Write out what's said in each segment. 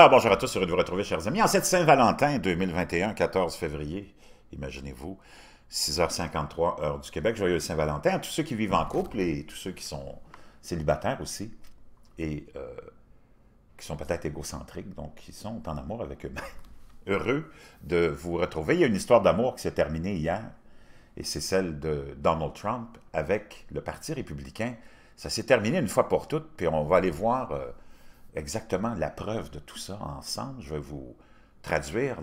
Alors, bonjour à tous, heureux de vous retrouver, chers amis. En cette Saint-Valentin 2021, 14 février, imaginez-vous, 6h53, heure du Québec, joyeux Saint-Valentin tous ceux qui vivent en couple et tous ceux qui sont célibataires aussi et euh, qui sont peut-être égocentriques, donc qui sont en amour avec eux-mêmes. heureux de vous retrouver. Il y a une histoire d'amour qui s'est terminée hier et c'est celle de Donald Trump avec le Parti républicain. Ça s'est terminé une fois pour toutes, puis on va aller voir... Euh, exactement la preuve de tout ça ensemble. Je vais vous traduire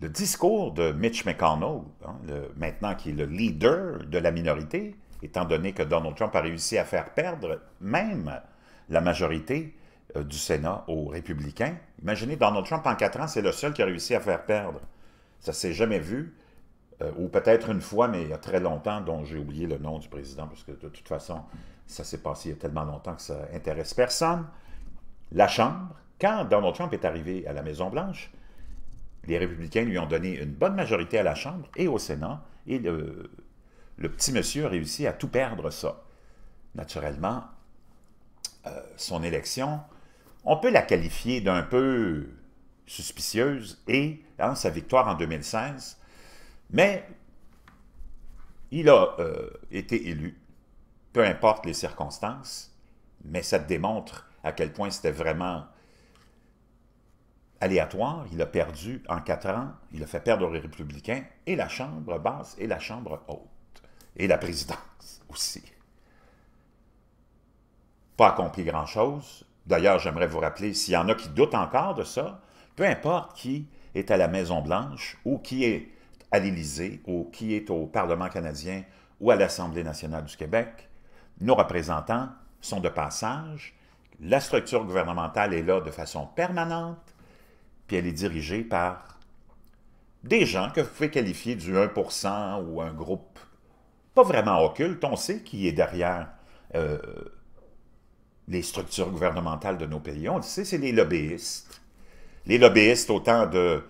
le discours de Mitch McConnell, hein, le, maintenant qui est le leader de la minorité, étant donné que Donald Trump a réussi à faire perdre même la majorité euh, du Sénat aux républicains. Imaginez, Donald Trump, en quatre ans, c'est le seul qui a réussi à faire perdre. Ça s'est jamais vu, euh, ou peut-être une fois, mais il y a très longtemps, dont j'ai oublié le nom du président, parce que de toute façon, ça s'est passé il y a tellement longtemps que ça intéresse personne. La Chambre, quand Donald Trump est arrivé à la Maison-Blanche, les républicains lui ont donné une bonne majorité à la Chambre et au Sénat, et le, petit monsieur a réussi à tout perdre ça. Naturellement, euh, son élection, on peut la qualifier d'un peu suspicieuse et hein, sa victoire en 2016, mais il a euh, été élu peu importe les circonstances, mais ça démontre à quel point c'était vraiment aléatoire. Il a perdu en quatre ans, il a fait perdre les républicains et la Chambre basse et la Chambre haute, et la présidence aussi. Pas accompli grand-chose. D'ailleurs, j'aimerais vous rappeler, s'il y en a qui doutent encore de ça, peu importe qui est à la Maison-Blanche ou qui est à l'Élysée ou qui est au Parlement canadien ou à l'Assemblée nationale du Québec, nos représentants sont de passage. La structure gouvernementale est là de façon permanente, puis elle est dirigée par des gens que vous pouvez qualifier du 1% ou un groupe pas vraiment occulte. On sait qui est derrière euh, les structures gouvernementales de nos pays. On le sait, c'est les lobbyistes. Les lobbyistes autant de,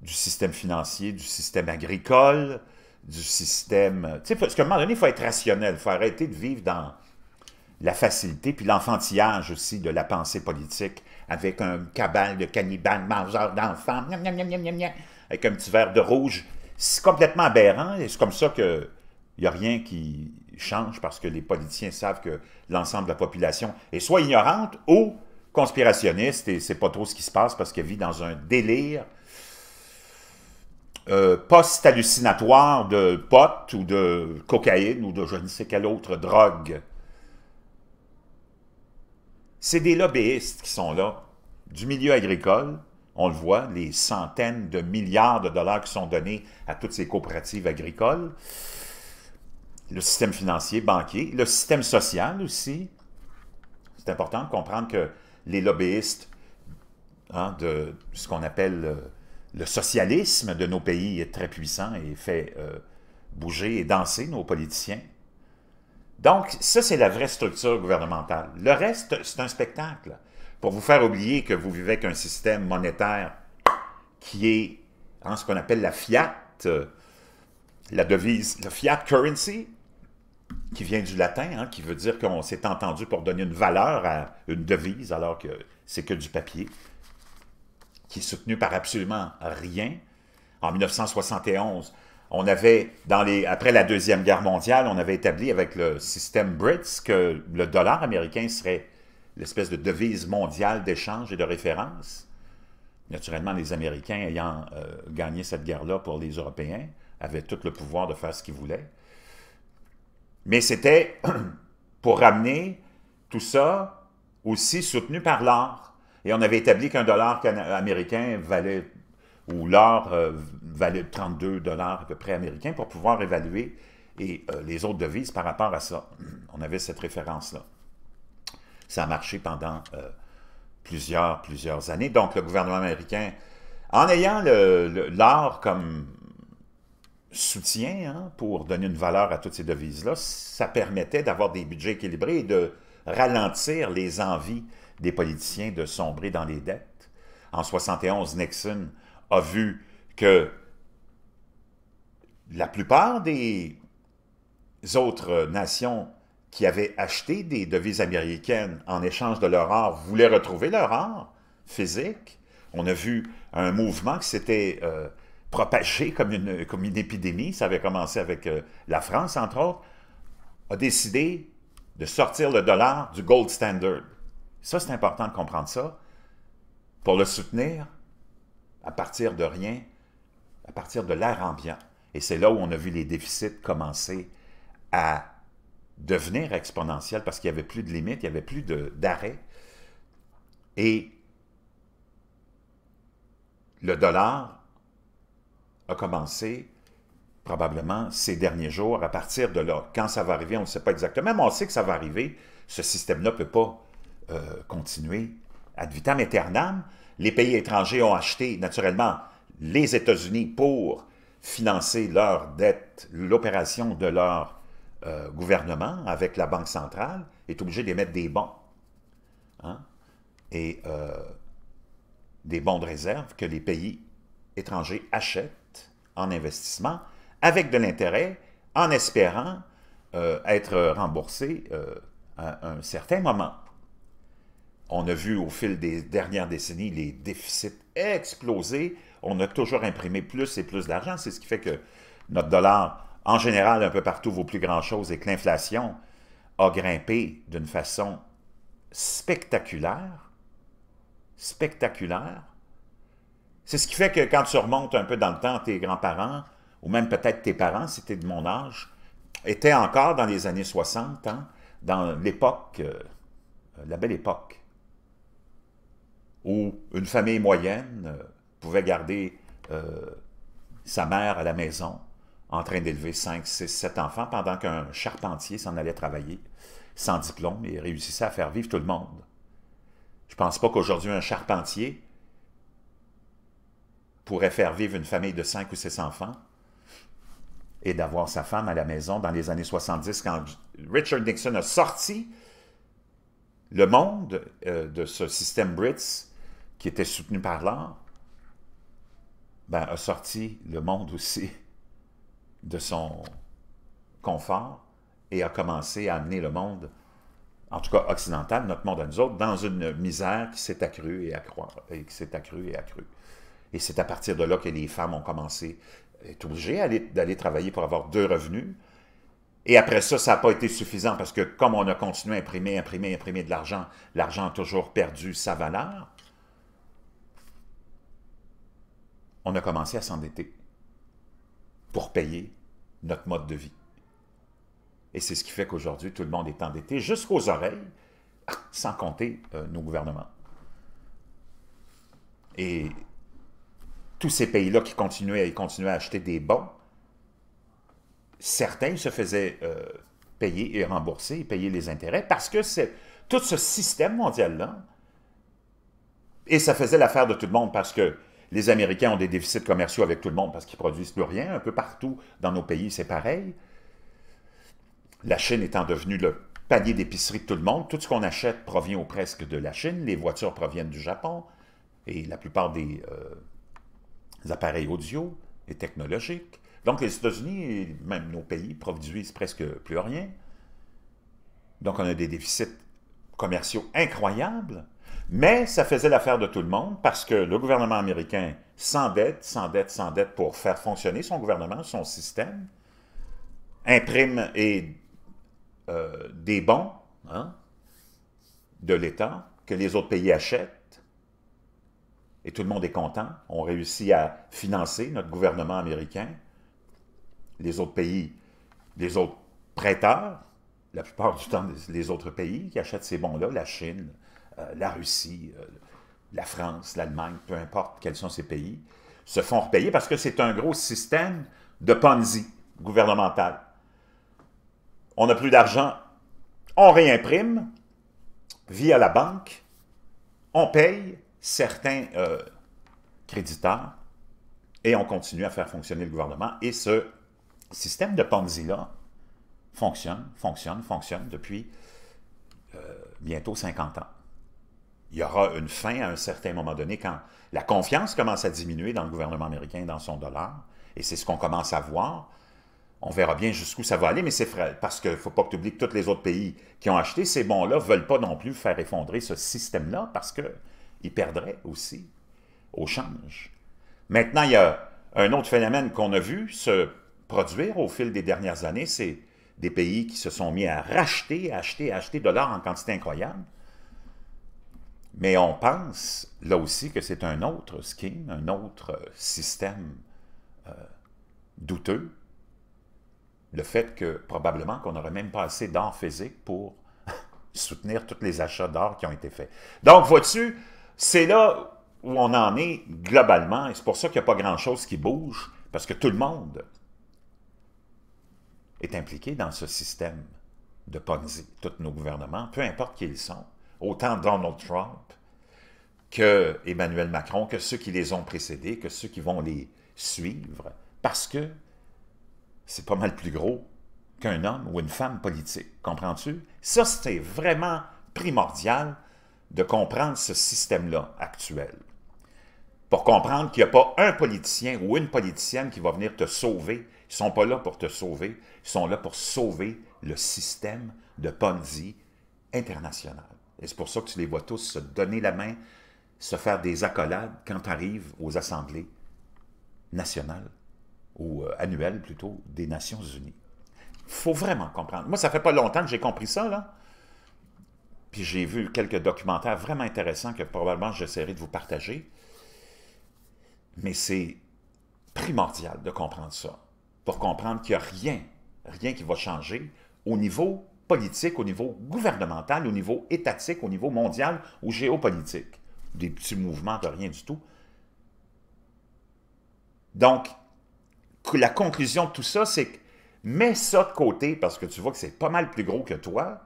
du système financier, du système agricole, du système. Tu sais, parce qu'à un moment donné, il faut être rationnel, il faut arrêter de vivre dans la facilité, puis l'enfantillage aussi de la pensée politique, avec un cabal de cannibales, mangeurs d'enfants, avec un petit verre de rouge. C'est complètement aberrant, et c'est comme ça que il n'y a rien qui change parce que les politiciens savent que l'ensemble de la population est soit ignorante ou conspirationniste et c'est pas trop ce qui se passe parce qu'elle vit dans un délire euh, post-hallucinatoire de pot ou de cocaïne ou de je ne sais quelle autre drogue. C'est des lobbyistes qui sont là, du milieu agricole, on le voit, les centaines de milliards de dollars qui sont donnés à toutes ces coopératives agricoles, le système financier, banquier, le système social aussi. C'est important de comprendre que les lobbyistes hein, de ce qu'on appelle euh, le socialisme de nos pays est très puissant et fait euh, bouger et danser nos politiciens. Donc, ça, c'est la vraie structure gouvernementale. Le reste, c'est un spectacle pour vous faire oublier que vous vivez avec un système monétaire qui est en ce qu'on appelle la fiat, euh, la devise, la fiat currency, qui vient du latin, hein, qui veut dire qu'on s'est entendu pour donner une valeur à une devise alors que c'est que du papier qui est soutenu par absolument rien. En 1971, on avait, dans les, après la Deuxième Guerre mondiale, on avait établi avec le système BRITS que le dollar américain serait l'espèce de devise mondiale d'échange et de référence. Naturellement, les Américains ayant euh, gagné cette guerre-là pour les Européens avaient tout le pouvoir de faire ce qu'ils voulaient. Mais c'était pour ramener tout ça aussi soutenu par l'art. Et on avait établi qu'un dollar américain valait, ou l'or euh, valait 32 dollars à peu près américains pour pouvoir évaluer et, euh, les autres devises par rapport à ça. On avait cette référence-là. Ça a marché pendant euh, plusieurs, plusieurs années. Donc, le gouvernement américain, en ayant l'or comme soutien hein, pour donner une valeur à toutes ces devises-là, ça permettait d'avoir des budgets équilibrés et de ralentir les envies des politiciens de sombrer dans les dettes. En 1971, Nixon a vu que la plupart des autres nations qui avaient acheté des devises américaines en échange de leur or voulaient retrouver leur art physique. On a vu un mouvement qui s'était euh, propagé comme une, comme une épidémie. Ça avait commencé avec euh, la France, entre autres. A décidé de sortir le dollar du gold standard. Ça, c'est important de comprendre ça. Pour le soutenir, à partir de rien, à partir de l'air ambiant. Et c'est là où on a vu les déficits commencer à devenir exponentiels parce qu'il n'y avait plus de limites, il n'y avait plus d'arrêt. Et le dollar a commencé probablement ces derniers jours, à partir de là. Quand ça va arriver, on ne sait pas exactement, mais on sait que ça va arriver. Ce système-là ne peut pas euh, continuer ad vitam aeternam. Les pays étrangers ont acheté, naturellement, les États-Unis pour financer leur dette, l'opération de leur euh, gouvernement avec la Banque centrale, est obligé d'émettre des bons. Hein, et euh, des bons de réserve que les pays étrangers achètent en investissement avec de l'intérêt en espérant euh, être remboursé euh, à un certain moment. On a vu au fil des dernières décennies les déficits exploser. On a toujours imprimé plus et plus d'argent. C'est ce qui fait que notre dollar, en général, un peu partout, vaut plus grand-chose et que l'inflation a grimpé d'une façon spectaculaire. Spectaculaire. C'est ce qui fait que quand tu remontes un peu dans le temps, tes grands-parents, ou même peut-être tes parents, si tu de mon âge, étaient encore dans les années 60, hein, dans l'époque, euh, la belle époque, où une famille moyenne euh, pouvait garder euh, sa mère à la maison en train d'élever 5, 6, 7 enfants pendant qu'un charpentier s'en allait travailler sans diplôme et réussissait à faire vivre tout le monde. Je ne pense pas qu'aujourd'hui un charpentier pourrait faire vivre une famille de 5 ou 6 enfants et d'avoir sa femme à la maison dans les années 70, quand Richard Nixon a sorti le monde euh, de ce système BRITS, qui était soutenu par l'art, ben, a sorti le monde aussi de son confort et a commencé à amener le monde, en tout cas occidental, notre monde à nous autres, dans une misère qui s'est accrue et, accrue, et qui s'est accrue et accrue. Et c'est à partir de là que les femmes ont commencé est obligé d'aller travailler pour avoir deux revenus. Et après ça, ça n'a pas été suffisant parce que comme on a continué à imprimer, imprimer, imprimer de l'argent, l'argent a toujours perdu sa valeur. On a commencé à s'endetter pour payer notre mode de vie. Et c'est ce qui fait qu'aujourd'hui, tout le monde est endetté jusqu'aux oreilles, sans compter euh, nos gouvernements. Et tous ces pays-là qui continuaient à acheter des bons, certains se faisaient euh, payer et rembourser payer les intérêts parce que c'est tout ce système mondial-là, et ça faisait l'affaire de tout le monde parce que les Américains ont des déficits commerciaux avec tout le monde parce qu'ils produisent plus rien. Un peu partout dans nos pays, c'est pareil. La Chine étant devenue le panier d'épicerie de tout le monde, tout ce qu'on achète provient ou presque de la Chine. Les voitures proviennent du Japon et la plupart des euh, les appareils audio et technologiques. Donc les États-Unis et même nos pays produisent presque plus rien. Donc on a des déficits commerciaux incroyables, mais ça faisait l'affaire de tout le monde parce que le gouvernement américain s'endette, s'endette, s'endette pour faire fonctionner son gouvernement, son système, imprime euh, des bons hein, de l'État que les autres pays achètent et tout le monde est content. On réussit à financer notre gouvernement américain, les autres pays, les autres prêteurs, la plupart du temps les autres pays qui achètent ces bons-là, la Chine, euh, la Russie, euh, la France, l'Allemagne, peu importe quels sont ces pays, se font repayer parce que c'est un gros système de Ponzi gouvernemental. On n'a plus d'argent, on réimprime via la banque, on paye, certains euh, créditeurs et on continue à faire fonctionner le gouvernement. Et ce système de Ponzi-là fonctionne, fonctionne, fonctionne depuis euh, bientôt 50 ans. Il y aura une fin à un certain moment donné quand la confiance commence à diminuer dans le gouvernement américain, dans son dollar, et c'est ce qu'on commence à voir. On verra bien jusqu'où ça va aller, mais c'est parce qu'il ne faut pas que tu oublies que tous les autres pays qui ont acheté ces bons-là ne veulent pas non plus faire effondrer ce système-là parce que il perdrait aussi au change. Maintenant, il y a un autre phénomène qu'on a vu se produire au fil des dernières années, c'est des pays qui se sont mis à racheter, acheter, acheter de l'or en quantité incroyable. Mais on pense, là aussi, que c'est un autre scheme, un autre système euh, douteux. Le fait que probablement qu'on n'aurait même pas assez d'or physique pour soutenir tous les achats d'or qui ont été faits. Donc, vois-tu, c'est là où on en est globalement, et c'est pour ça qu'il n'y a pas grand-chose qui bouge, parce que tout le monde est impliqué dans ce système de Ponzi, tous nos gouvernements, peu importe qui ils sont, autant Donald Trump que Emmanuel Macron, que ceux qui les ont précédés, que ceux qui vont les suivre, parce que c'est pas mal plus gros qu'un homme ou une femme politique, comprends-tu? Ça, c'était vraiment primordial de comprendre ce système-là actuel. Pour comprendre qu'il n'y a pas un politicien ou une politicienne qui va venir te sauver. Ils ne sont pas là pour te sauver, ils sont là pour sauver le système de Ponzi international. Et c'est pour ça que tu les vois tous se donner la main, se faire des accolades quand tu arrives aux assemblées nationales, ou euh, annuelles plutôt, des Nations Unies. Il faut vraiment comprendre. Moi, ça fait pas longtemps que j'ai compris ça, là puis j'ai vu quelques documentaires vraiment intéressants que probablement j'essaierai de vous partager. Mais c'est primordial de comprendre ça, pour comprendre qu'il n'y a rien, rien qui va changer au niveau politique, au niveau gouvernemental, au niveau étatique, au niveau mondial ou géopolitique. Des petits mouvements de rien du tout. Donc, la conclusion de tout ça, c'est que mets ça de côté parce que tu vois que c'est pas mal plus gros que toi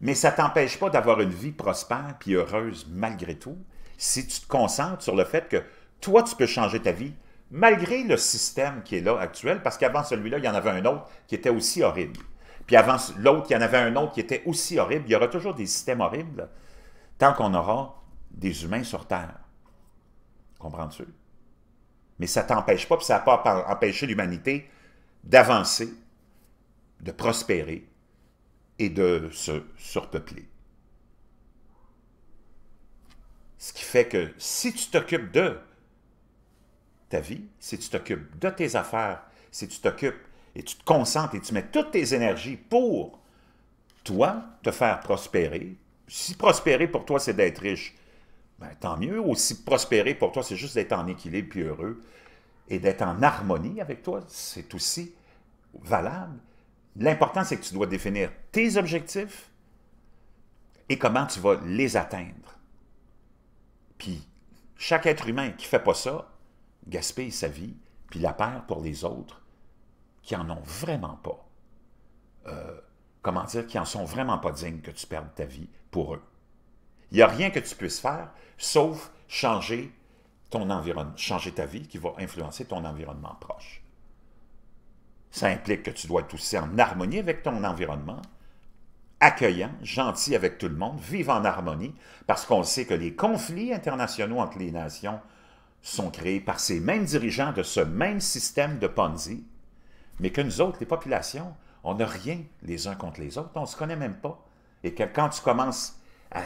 mais ça ne t'empêche pas d'avoir une vie prospère et heureuse malgré tout si tu te concentres sur le fait que toi, tu peux changer ta vie malgré le système qui est là actuel, parce qu'avant celui-là, il y en avait un autre qui était aussi horrible. Puis avant l'autre, il y en avait un autre qui était aussi horrible. Il y aura toujours des systèmes horribles tant qu'on aura des humains sur Terre. Comprends-tu? Mais ça ne t'empêche pas, ça n'a pas empêché l'humanité d'avancer, de prospérer, et de se surpeupler. Ce qui fait que si tu t'occupes de ta vie, si tu t'occupes de tes affaires, si tu t'occupes et tu te concentres et tu mets toutes tes énergies pour toi te faire prospérer, si prospérer pour toi c'est d'être riche, ben, tant mieux, ou si prospérer pour toi c'est juste d'être en équilibre puis heureux et d'être en harmonie avec toi, c'est aussi valable. L'important, c'est que tu dois définir tes objectifs et comment tu vas les atteindre. Puis, chaque être humain qui ne fait pas ça gaspille sa vie, puis la perd pour les autres qui n'en ont vraiment pas. Euh, comment dire, qui n'en sont vraiment pas dignes que tu perdes ta vie pour eux. Il n'y a rien que tu puisses faire, sauf changer ton environnement, changer ta vie qui va influencer ton environnement proche. Ça implique que tu dois être aussi en harmonie avec ton environnement, accueillant, gentil avec tout le monde, vivre en harmonie, parce qu'on sait que les conflits internationaux entre les nations sont créés par ces mêmes dirigeants de ce même système de Ponzi, mais que nous autres, les populations, on n'a rien les uns contre les autres, on ne se connaît même pas. Et que quand tu commences à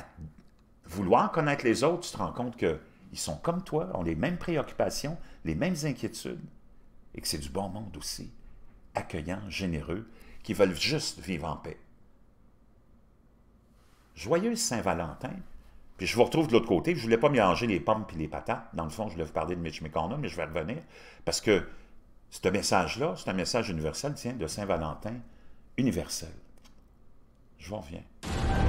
vouloir connaître les autres, tu te rends compte qu'ils sont comme toi, ont les mêmes préoccupations, les mêmes inquiétudes, et que c'est du bon monde aussi accueillants, généreux, qui veulent juste vivre en paix. Joyeux Saint-Valentin. Puis je vous retrouve de l'autre côté. Je ne voulais pas mélanger les pommes et les patates. Dans le fond, je voulais vous parler de Mitch McConnell, mais je vais revenir. Parce que ce message-là, c'est un message universel, tiens, de Saint-Valentin universel. Je vous reviens.